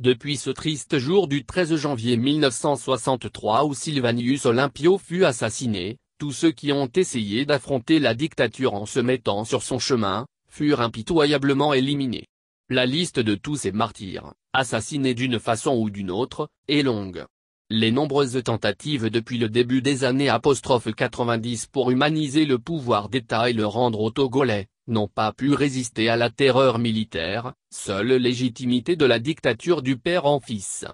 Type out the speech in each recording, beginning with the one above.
Depuis ce triste jour du 13 janvier 1963 où Sylvanius Olympio fut assassiné, tous ceux qui ont essayé d'affronter la dictature en se mettant sur son chemin, furent impitoyablement éliminés. La liste de tous ces martyrs, assassinés d'une façon ou d'une autre, est longue. Les nombreuses tentatives depuis le début des années 90 pour humaniser le pouvoir d'État et le rendre autogolais n'ont pas pu résister à la terreur militaire, seule légitimité de la dictature du père en fils.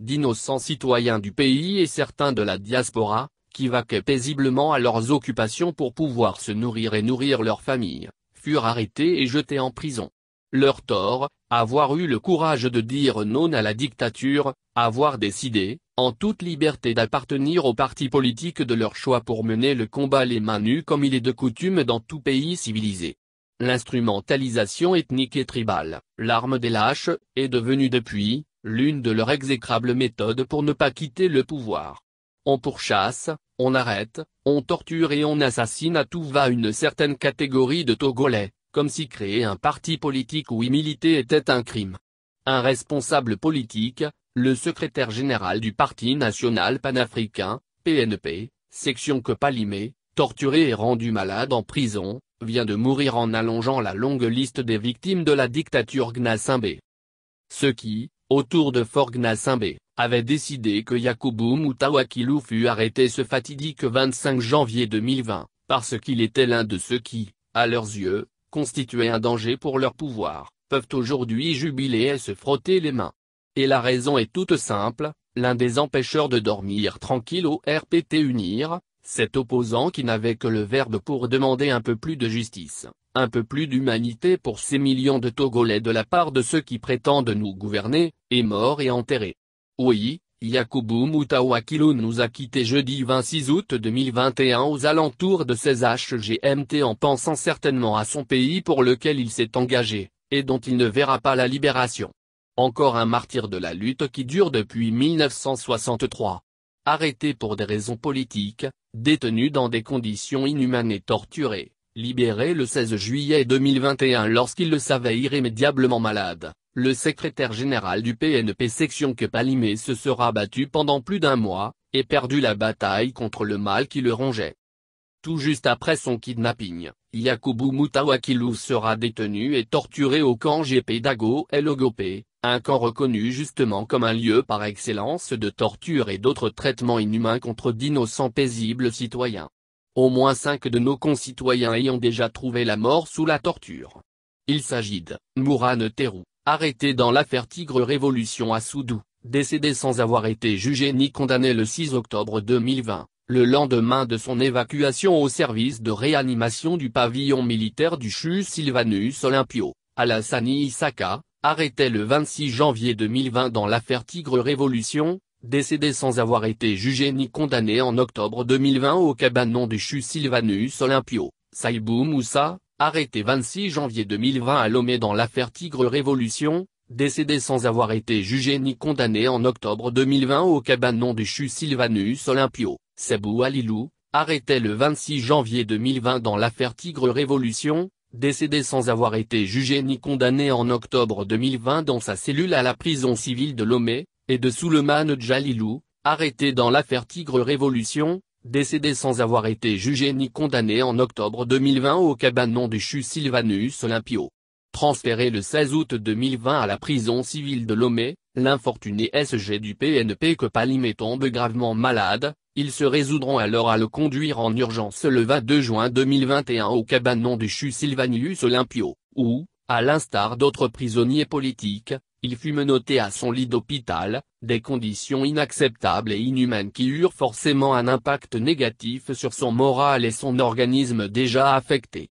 D'innocents citoyens du pays et certains de la diaspora, qui vaquaient paisiblement à leurs occupations pour pouvoir se nourrir et nourrir leur famille, furent arrêtés et jetés en prison. Leur tort, avoir eu le courage de dire non à la dictature, avoir décidé, en toute liberté d'appartenir au parti politique de leur choix pour mener le combat les mains nues comme il est de coutume dans tout pays civilisé. L'instrumentalisation ethnique et tribale, l'arme des lâches, est devenue depuis, l'une de leurs exécrables méthodes pour ne pas quitter le pouvoir. On pourchasse, on arrête, on torture et on assassine à tout va une certaine catégorie de Togolais, comme si créer un parti politique ou y militer était un crime. Un responsable politique, le secrétaire général du Parti national panafricain, PNP, section Palimé, torturé et rendu malade en prison, vient de mourir en allongeant la longue liste des victimes de la dictature Gnassingbé. Ceux qui, autour de Fort Gnassingbé, avaient décidé que Yakubu Mutawakilu fut arrêté ce fatidique 25 janvier 2020, parce qu'il était l'un de ceux qui, à leurs yeux, constituaient un danger pour leur pouvoir, peuvent aujourd'hui jubiler et se frotter les mains. Et la raison est toute simple, l'un des empêcheurs de dormir tranquille au RPT Unir, cet opposant qui n'avait que le verbe pour demander un peu plus de justice, un peu plus d'humanité pour ces millions de Togolais de la part de ceux qui prétendent nous gouverner, est mort et enterré. Oui, Yakubu Mutawakilu nous a quittés jeudi 26 août 2021 aux alentours de 16 HGMT en pensant certainement à son pays pour lequel il s'est engagé, et dont il ne verra pas la libération. Encore un martyr de la lutte qui dure depuis 1963. Arrêté pour des raisons politiques, détenu dans des conditions inhumaines et torturé, libéré le 16 juillet 2021 lorsqu'il le savait irrémédiablement malade, le secrétaire général du PNP section que Palimé se sera battu pendant plus d'un mois, et perdu la bataille contre le mal qui le rongeait. Tout juste après son kidnapping, Yakubu Mutawakilou sera détenu et torturé au camp GP Dago El un camp reconnu justement comme un lieu par excellence de torture et d'autres traitements inhumains contre d'innocents paisibles citoyens. Au moins cinq de nos concitoyens ayant déjà trouvé la mort sous la torture. Il s'agit de Mourane Terrou, arrêté dans l'affaire Tigre Révolution à Soudou, décédé sans avoir été jugé ni condamné le 6 octobre 2020, le lendemain de son évacuation au service de réanimation du pavillon militaire du CHU Sylvanus Olympio, à la Sani Isaka, arrêté le 26 janvier 2020 dans l'affaire Tigre Révolution, décédé sans avoir été jugé ni condamné en octobre 2020 au cabanon du CHU Sylvanus Olympio, Saibou Moussa, arrêté 26 janvier 2020 à Lomé dans l'affaire Tigre Révolution, décédé sans avoir été jugé ni condamné en octobre 2020 au cabanon du CHU Sylvanus Olympio, Sebou Alilou, arrêté le 26 janvier 2020 dans l'affaire Tigre Révolution, décédé sans avoir été jugé ni condamné en octobre 2020 dans sa cellule à la prison civile de Lomé, et de Suleiman Djalilou, arrêté dans l'affaire Tigre Révolution, décédé sans avoir été jugé ni condamné en octobre 2020 au cabanon du CHU Sylvanus Olympio. Transféré le 16 août 2020 à la prison civile de Lomé, l'infortuné SG du PNP que Palimé tombe gravement malade, ils se résoudront alors à le conduire en urgence le 22 juin 2021 au cabanon du CHU Olympio, où, à l'instar d'autres prisonniers politiques, il fut menotté à son lit d'hôpital, des conditions inacceptables et inhumaines qui eurent forcément un impact négatif sur son moral et son organisme déjà affecté.